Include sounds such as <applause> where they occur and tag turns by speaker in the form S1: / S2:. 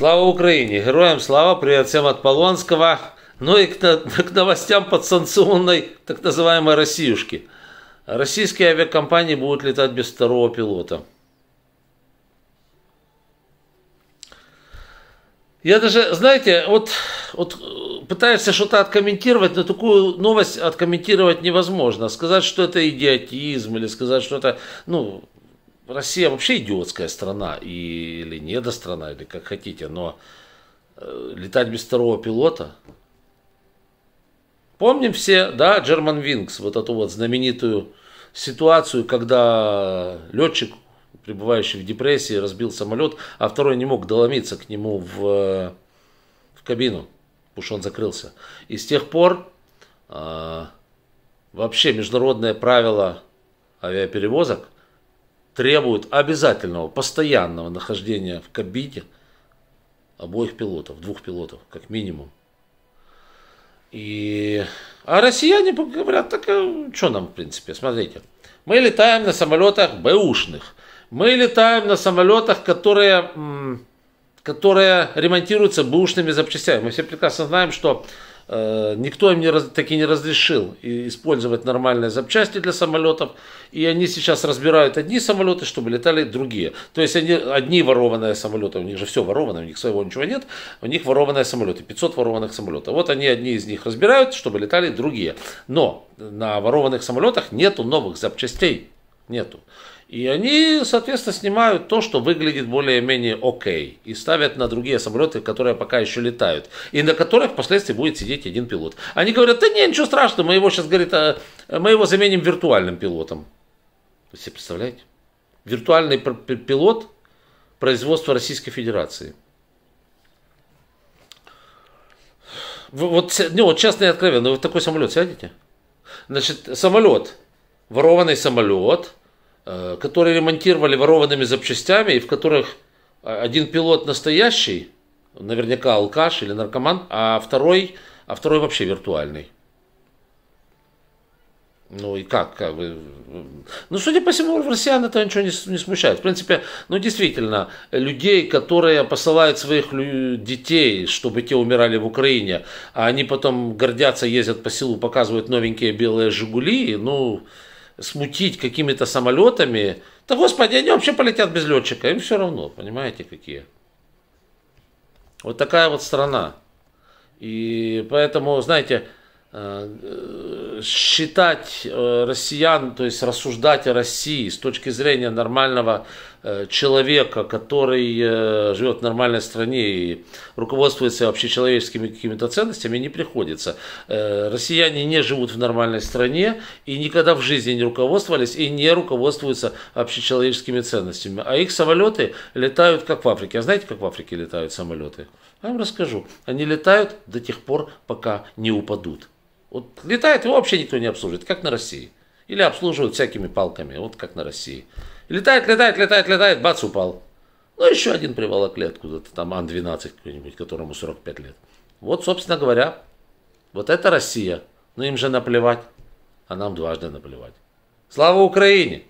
S1: Слава Украине! Героям слава! Привет всем от Полонского! Ну и к, <laughs> к новостям подсанкционной так называемой «Россиюшки». Российские авиакомпании будут летать без второго пилота. Я даже, знаете, вот, вот э, пытаешься что-то откомментировать, но такую новость откомментировать невозможно. Сказать, что это идиотизм, или сказать, что это, ну, Россия вообще идиотская страна, и, или недострана, или как хотите, но э, летать без второго пилота. Помним все, да, Джерман Винкс, вот эту вот знаменитую ситуацию, когда летчик, пребывающий в депрессии, разбил самолет, а второй не мог доломиться к нему в, в кабину, потому что он закрылся. И с тех пор э, вообще международное правило авиаперевозок – требует обязательного, постоянного нахождения в кабине обоих пилотов, двух пилотов, как минимум. И... А россияне говорят, так а э, что нам, в принципе, смотрите. Мы летаем на самолетах бэушных. Мы летаем на самолетах, которые, которые ремонтируются бэушными запчастями. Мы все прекрасно знаем, что Э, никто им не, таки не разрешил использовать нормальные запчасти для самолетов. И они сейчас разбирают одни самолеты, чтобы летали другие. То есть они, одни ворованные самолеты, у них же все ворованное, у них своего ничего нет. У них ворованные самолеты, 500 ворованных самолетов. Вот они одни из них разбирают, чтобы летали другие. Но на ворованных самолетах нету новых запчастей. Нету. И они, соответственно, снимают то, что выглядит более-менее окей. И ставят на другие самолеты, которые пока еще летают. И на которых впоследствии будет сидеть один пилот. Они говорят, да не, ничего страшного, мы его сейчас, говорит, э, мы его заменим виртуальным пилотом. Вы себе представляете? Виртуальный пилот производства Российской Федерации. Вы, вот, не, вот честно и откровенно, вы в такой самолет сядете? Значит, самолет, ворованный самолет – Э, которые ремонтировали ворованными запчастями, и в которых э, один пилот настоящий, наверняка алкаш или наркоман, а второй, а второй вообще виртуальный. Ну и как? Ну, судя по всему, россиян это ничего не, не смущает. В принципе, ну действительно, людей, которые посылают своих детей, чтобы те умирали в Украине, а они потом гордятся, ездят по силу, показывают новенькие белые «Жигули», ну, смутить какими-то самолетами, да господи, они вообще полетят без летчика, им все равно, понимаете, какие. Вот такая вот страна. И поэтому, знаете, э, считать э, россиян, то есть рассуждать о России с точки зрения нормального э, человека, который э, живет в нормальной стране и руководствуется общечеловеческими какими-то ценностями, не приходится. Россияне не живут в нормальной стране и никогда в жизни не руководствовались и не руководствуются общечеловеческими ценностями. А их самолеты летают как в Африке. А знаете, как в Африке летают самолеты? Я вам расскажу. Они летают до тех пор, пока не упадут. Вот летает, его вообще никто не обслуживает, как на России. Или обслуживают всякими палками, вот как на России. Летает, летает, летает, летает, бац, упал. Ну, еще один приволокли откуда-то, там Ан-12 какой-нибудь, которому 45 лет. Вот, собственно говоря, вот это Россия. Но им же наплевать, а нам дважды наплевать. Слава Украине!